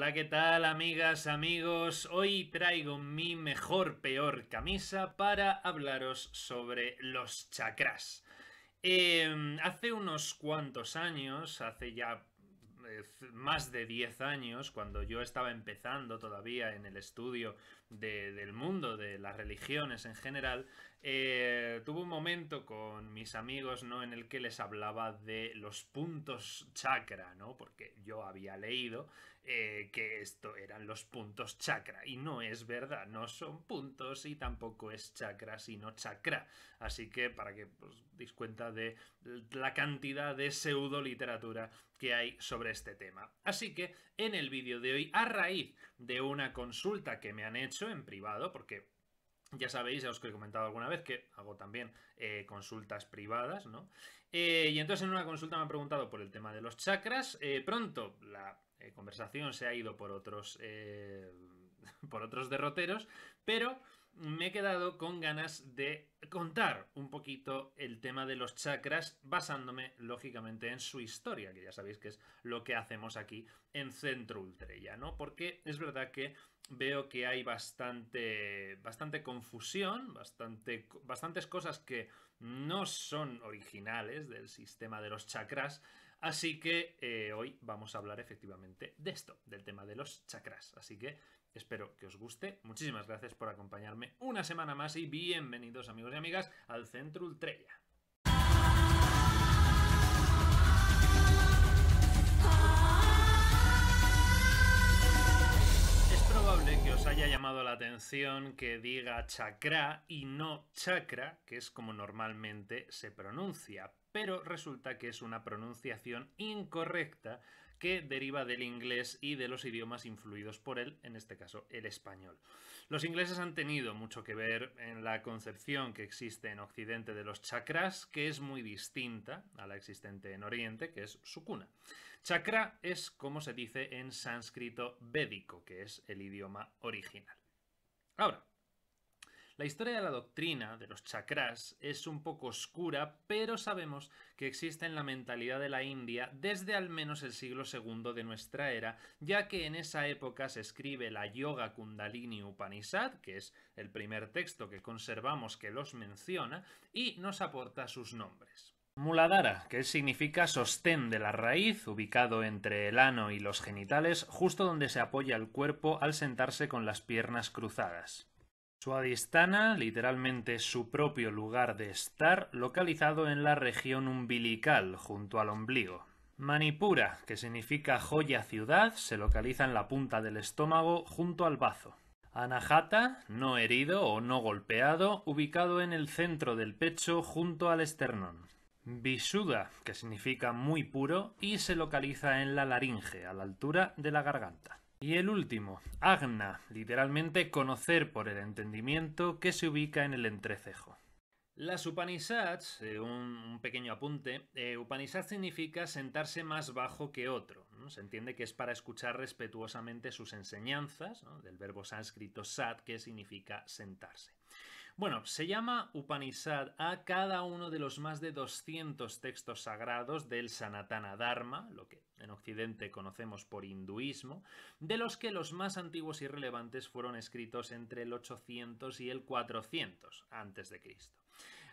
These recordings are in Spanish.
Hola, ¿qué tal amigas, amigos? Hoy traigo mi mejor, peor camisa para hablaros sobre los chakras. Em, hace unos cuantos años, hace ya eh, más de 10 años, cuando yo estaba empezando todavía en el estudio del mundo, de las religiones en general, eh, tuve un momento con mis amigos, ¿no? En el que les hablaba de los puntos chakra, ¿no? Porque yo había leído eh, que esto eran los puntos chakra. Y no es verdad, no son puntos y tampoco es chakra, sino chakra. Así que para que os pues, cuenta de la cantidad de pseudo literatura que hay sobre este tema. Así que en el vídeo de hoy, a raíz de una consulta que me han hecho en privado, porque ya sabéis, ya os he comentado alguna vez que hago también eh, consultas privadas, ¿no? Eh, y entonces en una consulta me han preguntado por el tema de los chakras. Eh, pronto la conversación se ha ido por otros, por otros derroteros, pero me he quedado con ganas de contar un poquito el tema de los chakras basándome lógicamente en su historia, que ya sabéis que es lo que hacemos aquí en Centro Ultrella, ¿no? Porque es verdad que veo que hay bastante, bastante confusión, bastante, bastantes cosas que no son originales del sistema de los chakras, así que eh, hoy vamos a hablar efectivamente de esto, del tema de los chakras. Así que espero que os guste, muchísimas gracias por acompañarme una semana más y bienvenidos amigos y amigas al Centro Ultrella. probable que os haya llamado la atención que diga chakra y no chakra, que es como normalmente se pronuncia, pero resulta que es una pronunciación incorrecta que deriva del inglés y de los idiomas influidos por él, en este caso el español. Los ingleses han tenido mucho que ver en la concepción que existe en Occidente de los chakras, que es muy distinta a la existente en Oriente, que es su cuna. Chakra es como se dice en sánscrito védico, que es el idioma original. Ahora, la historia de la doctrina de los chakras es un poco oscura, pero sabemos que existe en la mentalidad de la India desde al menos el siglo II de nuestra era, ya que en esa época se escribe la Yoga Kundalini Upanishad, que es el primer texto que conservamos que los menciona, y nos aporta sus nombres. Muladara, que significa sostén de la raíz, ubicado entre el ano y los genitales, justo donde se apoya el cuerpo al sentarse con las piernas cruzadas. Suadistana, literalmente su propio lugar de estar, localizado en la región umbilical, junto al ombligo. Manipura, que significa joya ciudad, se localiza en la punta del estómago, junto al bazo. Anahata, no herido o no golpeado, ubicado en el centro del pecho, junto al esternón. Visuda, que significa muy puro, y se localiza en la laringe, a la altura de la garganta. Y el último, agna, literalmente conocer por el entendimiento, que se ubica en el entrecejo. Las Upanishads, eh, un, pequeño apunte, eh, Upanishad significa sentarse más bajo que otro. ¿no? Se entiende que es para escuchar respetuosamente sus enseñanzas, del verbo sánscrito sad, que significa sentarse. Bueno, se llama Upanishad a cada uno de los más de 200 textos sagrados del Sanatana Dharma, lo que en Occidente conocemos por hinduismo, de los que los más antiguos y relevantes fueron escritos entre el 800 y el 400 a.C.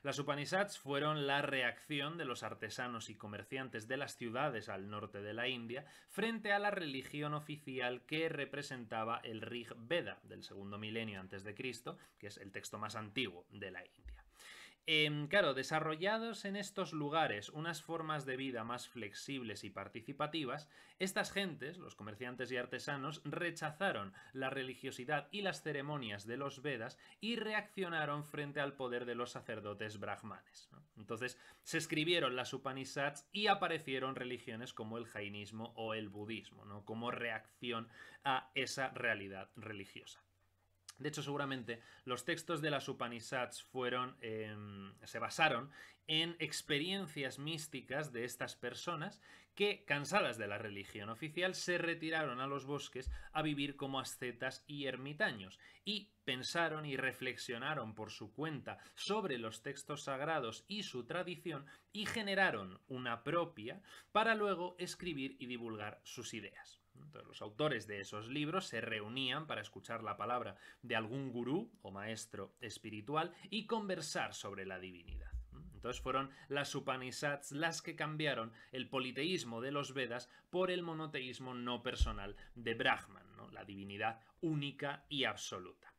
Las Upanishads fueron la reacción de los artesanos y comerciantes de las ciudades al norte de la India frente a la religión oficial que representaba el Rig Veda del segundo milenio antes de Cristo, que es el texto más antiguo de la India. Em, claro, desarrollados en estos lugares unas formas de vida más flexibles y participativas, estas gentes, los comerciantes y artesanos, rechazaron la religiosidad y las ceremonias de los Vedas y reaccionaron frente al poder de los sacerdotes brahmanes. Entonces se escribieron las Upanishads y aparecieron religiones como el jainismo o el budismo, como reacción a esa realidad religiosa. De hecho, seguramente los textos de las Upanishads fueron, em, se basaron en experiencias místicas de estas personas que, cansadas de la religión oficial, se retiraron a los bosques a vivir como ascetas y ermitaños, y pensaron y reflexionaron por su cuenta sobre los textos sagrados y su tradición y generaron una propia para luego escribir y divulgar sus ideas. los autores de esos libros se reunían para escuchar la palabra de algún gurú o maestro espiritual y conversar sobre la divinidad. Entonces fueron las Upanishads las que cambiaron el politeísmo de los Vedas por el monoteísmo no personal de Brahman, la divinidad única y absoluta.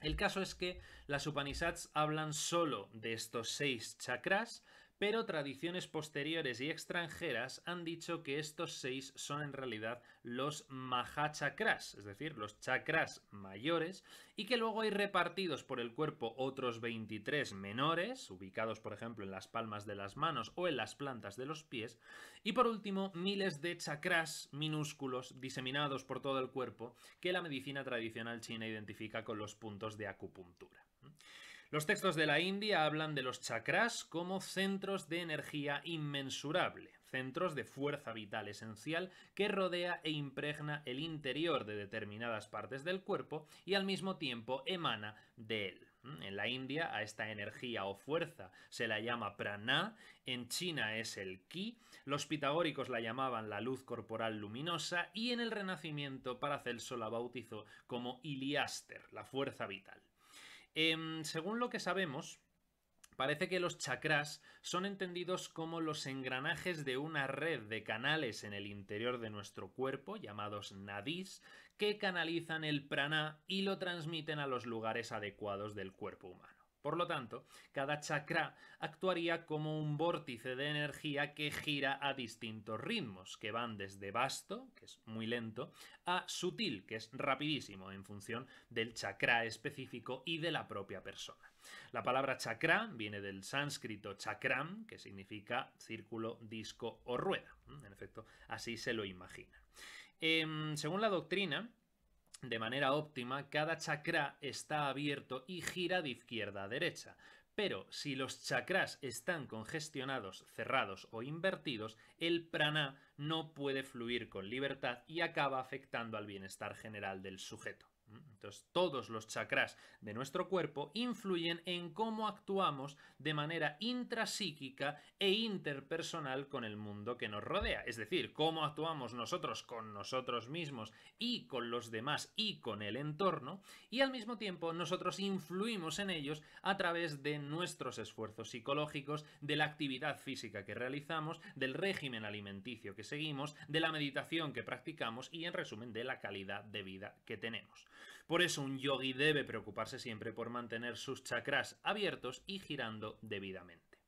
El caso es que las Upanishads hablan solo de estos seis chakras, pero tradiciones posteriores y extranjeras han dicho que estos seis son en realidad los chakras, es decir, los chakras mayores, y que luego hay repartidos por el cuerpo otros 23 menores, ubicados por ejemplo en las palmas de las manos o en las plantas de los pies, y por último miles de chakras minúsculos diseminados por todo el cuerpo que la medicina tradicional china identifica con los puntos de acupuntura. Los textos de la India hablan de los chakras como centros de energía inmensurable, centros de fuerza vital esencial que rodea e impregna el interior de determinadas partes del cuerpo y al mismo tiempo emana de él. Mm, en la India a esta energía o fuerza se la llama prana, en China es el ki, los pitagóricos la llamaban la luz corporal luminosa y en el Renacimiento Paracelso la bautizó como iliaster, la fuerza vital. Em, según lo que sabemos, Parece que los chakras son entendidos como los engranajes de una red de canales en el interior de nuestro cuerpo, llamados nadis, que canalizan el prana y lo transmiten a los lugares adecuados del cuerpo humano. Por lo tanto, cada chakra actuaría como un vórtice de energía que gira a distintos ritmos, que van desde vasto, que es muy lento, a sutil, que es rapidísimo, en función del chakra específico y de la propia persona. La palabra chakra viene del sánscrito chakram, que significa círculo, disco o rueda. En efecto, así se lo imagina. Em, según la doctrina, de manera óptima, cada chakra está abierto y gira de izquierda a derecha. Pero si los chakras están congestionados, cerrados o invertidos, el prana no puede fluir con libertad y acaba afectando al bienestar general del sujeto. Mm, mm. Todos los chakras de nuestro cuerpo influyen en cómo actuamos de manera intrasíquica e interpersonal con el mundo que nos rodea. Es decir, cómo actuamos nosotros con nosotros mismos y con los demás y con el entorno. Y al mismo tiempo nosotros influimos en ellos a través de nuestros esfuerzos psicológicos, de la actividad física que realizamos, del régimen alimenticio que seguimos, de la meditación que practicamos y en resumen de la calidad de vida que tenemos. Por eso un yogi debe preocuparse siempre por mantener sus chakras abiertos y girando debidamente.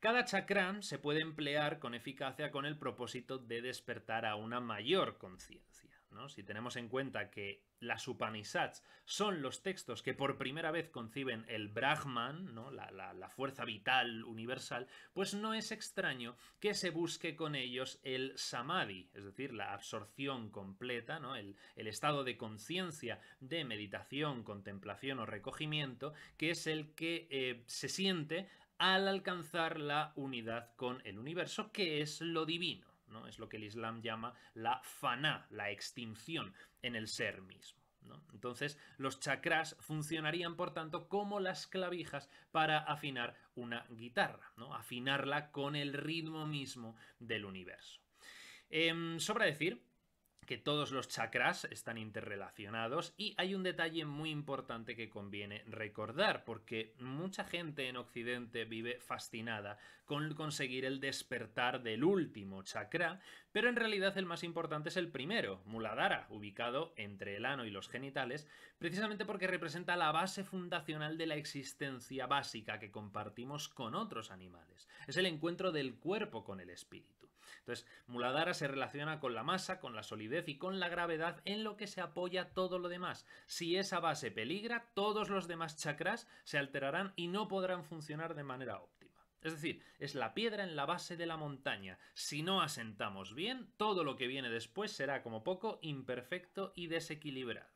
Cada chakra se puede emplear con eficacia con el propósito de despertar a una mayor conciencia. Si tenemos en cuenta que las Upanishads son los textos que por primera vez conciben el Brahman, la, fuerza vital universal, pues no es extraño que se busque con ellos el samadhi, es decir, la absorción completa, ¿no? el, estado de conciencia de meditación, contemplación o recogimiento, que es el que eh, se siente al alcanzar la unidad con el universo, que es lo divino. Es lo que el Islam llama la fana, la extinción en el ser mismo. Entonces, los chakras funcionarían, por tanto, como las clavijas para afinar una guitarra, ¿no? afinarla con el ritmo mismo del universo. Em, sobra decir que todos los chakras están interrelacionados y hay un detalle muy importante que conviene recordar, porque mucha gente en Occidente vive fascinada con conseguir el despertar del último chakra, pero en realidad el más importante es el primero, Muladhara, ubicado entre el ano y los genitales, precisamente porque representa la base fundacional de la existencia básica que compartimos con otros animales. Es el encuentro del cuerpo con el espíritu. Entonces, Muladara se relaciona con la masa, con la solidez y con la gravedad en lo que se apoya todo lo demás. Si esa base peligra, todos los demás chakras se alterarán y no podrán funcionar de manera óptima. Es decir, es la piedra en la base de la montaña. Si no asentamos bien, todo lo que viene después será como poco imperfecto y desequilibrado.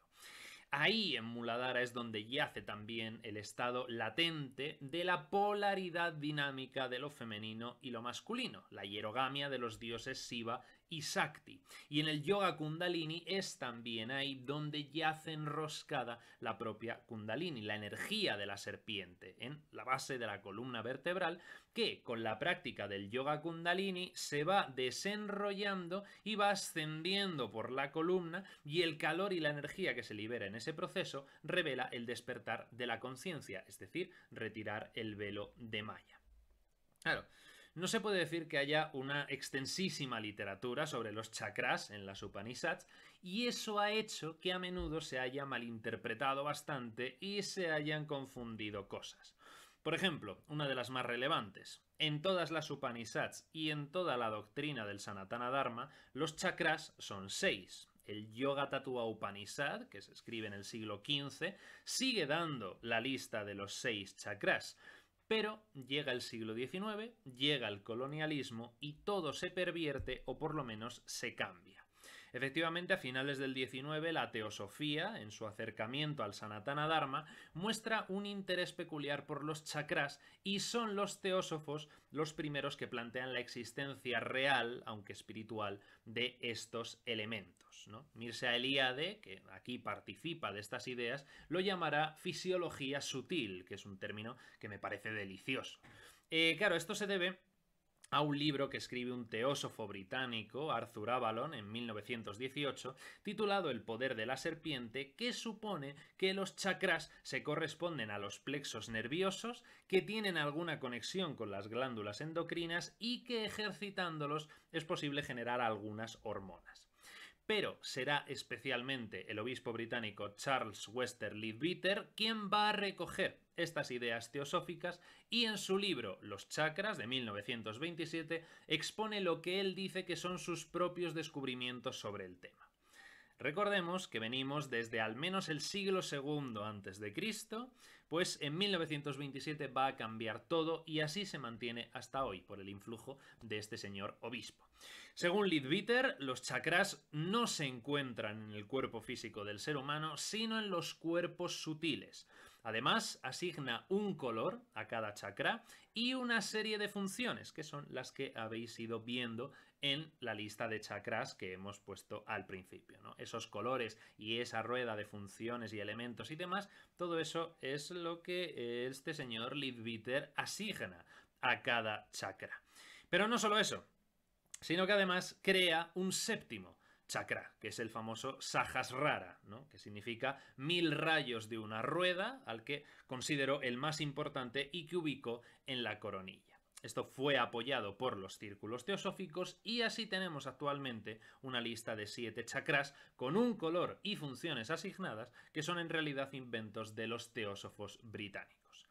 Ahí en Muladara es donde yace también el estado latente de la polaridad dinámica de lo femenino y lo masculino, la hierogamia de los dioses Siva y Y en el yoga kundalini es también ahí donde yace enroscada la propia kundalini, la energía de la serpiente, en la base de la columna vertebral, que con la práctica del yoga kundalini se va desenrollando y va ascendiendo por la columna y el calor y la energía que se libera en ese proceso revela el despertar de la conciencia, es decir, retirar el velo de Maya. Claro, no se puede decir que haya una extensísima literatura sobre los chakras en las Upanishads, y eso ha hecho que a menudo se haya malinterpretado bastante y se hayan confundido cosas. Por ejemplo, una de las más relevantes. En todas las Upanishads y en toda la doctrina del Sanatana Dharma, los chakras son seis. El Yoga Tatua Upanishad, que se escribe en el siglo XV, sigue dando la lista de los seis chakras, pero llega el siglo XIX, llega el colonialismo y todo se pervierte o por lo menos se cambia. Efectivamente, a finales del 19, la teosofía, en su acercamiento al Sanatana Dharma, muestra un interés peculiar por los chakras y son los teósofos los primeros que plantean la existencia real, aunque espiritual, de estos elementos. ¿no? Mircea Eliade, que aquí participa de estas ideas, lo llamará fisiología sutil, que es un término que me parece delicioso. Eh, claro, esto se debe a un libro que escribe un teósofo británico, Arthur Avalon, en 1918, titulado El poder de la serpiente, que supone que los chakras se corresponden a los plexos nerviosos, que tienen alguna conexión con las glándulas endocrinas y que ejercitándolos es posible generar algunas hormonas pero será especialmente el obispo británico Charles Westerly Bitter quien va a recoger estas ideas teosóficas y en su libro Los chakras de 1927 expone lo que él dice que son sus propios descubrimientos sobre el tema. Recordemos que venimos desde al menos el siglo II a.C., pues en 1927 va a cambiar todo y así se mantiene hasta hoy por el influjo de este señor obispo. Según Lidwitter, los chakras no se encuentran en el cuerpo físico del ser humano, sino en los cuerpos sutiles. Además, asigna un color a cada chakra y una serie de funciones, que son las que habéis ido viendo en la lista de chakras que hemos puesto al principio. Esos colores y esa rueda de funciones y elementos y demás, todo eso es lo que este señor Lidwitter asigna a cada chakra. Pero no solo eso, sino que además crea un séptimo chakra, que es el famoso Sahasrara, Rara, que significa mil rayos de una rueda, al que considero el más importante y que ubico en la coronilla. Esto fue apoyado por los círculos teosóficos y así tenemos actualmente una lista de siete chakras con un color y funciones asignadas que son en realidad inventos de los teósofos británicos.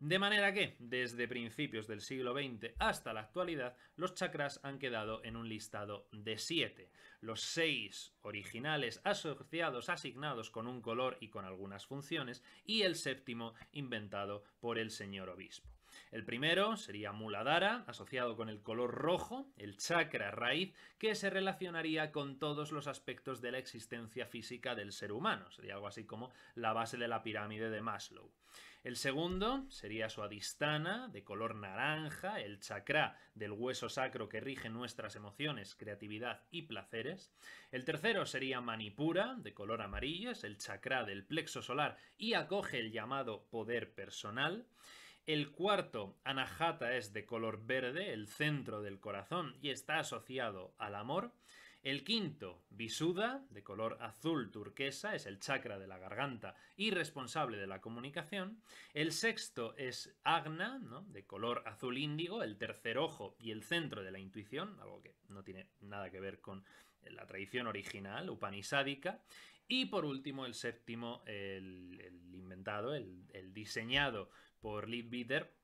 De manera que, desde principios del siglo XX hasta la actualidad, los chakras han quedado en un listado de siete. Los seis originales asociados, asignados con un color y con algunas funciones, y el séptimo inventado por el señor obispo. El primero sería Muladhara, asociado con el color rojo, el chakra raíz, que se relacionaría con todos los aspectos de la existencia física del ser humano, sería algo así como la base de la pirámide de Maslow. El segundo sería Swadhisthana, de color naranja, el chakra del hueso sacro que rige nuestras emociones, creatividad y placeres. El tercero sería Manipura, de color amarillo, es el chakra del plexo solar y acoge el llamado poder personal. El cuarto anahata es de color verde, el centro del corazón, y está asociado al amor. El quinto, visuda, de color azul turquesa, es el chakra de la garganta y responsable de la comunicación. El sexto es agna, de color azul índigo, el tercer ojo y el centro de la intuición, algo que no tiene nada que ver con la tradición original, upanisádica. Y por último, el séptimo, el, inventado, el diseñado por es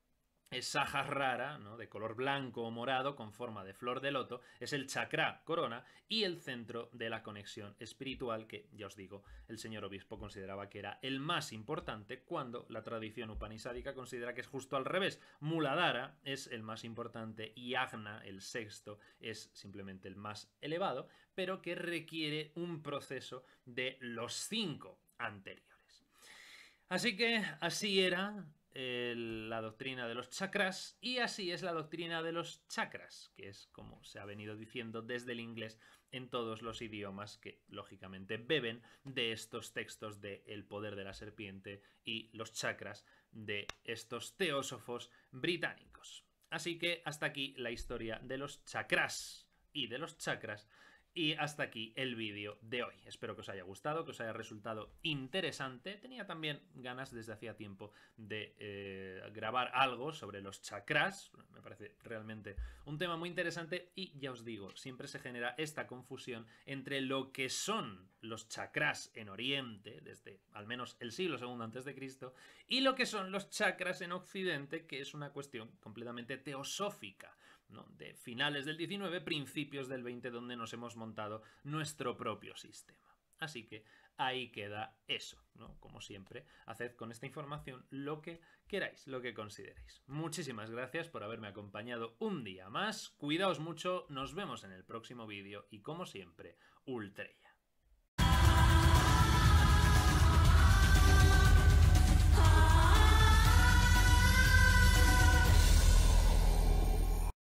esa rara, ¿no? de color blanco o morado con forma de flor de loto, es el chakra corona y el centro de la conexión espiritual que, ya os digo, el señor obispo consideraba que era el más importante cuando la tradición upanisádica considera que es justo al revés. Muladhara es el más importante y Agna, el sexto, es simplemente el más elevado, pero que requiere un proceso de los cinco anteriores. Así que así era la doctrina de los chakras y así es la doctrina de los chakras, que es como se ha venido diciendo desde el inglés en todos los idiomas que lógicamente beben de estos textos de El poder de la serpiente y los chakras de estos teósofos británicos. Así que hasta aquí la historia de los chakras y de los chakras y hasta aquí el vídeo de hoy. Espero que os haya gustado, que os haya resultado interesante. Tenía también ganas desde hacía tiempo de eh, grabar algo sobre los chakras. Me parece realmente un tema muy interesante y ya os digo, siempre se genera esta confusión entre lo que son los chakras en Oriente, desde al menos el siglo II antes de Cristo, y lo que son los chakras en Occidente, que es una cuestión completamente teosófica de finales del 19, principios del 20, donde nos hemos montado nuestro propio sistema. Así que ahí queda eso, ¿no? Como siempre, haced con esta información lo que queráis, lo que consideréis. Muchísimas gracias por haberme acompañado un día más, cuidaos mucho, nos vemos en el próximo vídeo y como siempre, ultra.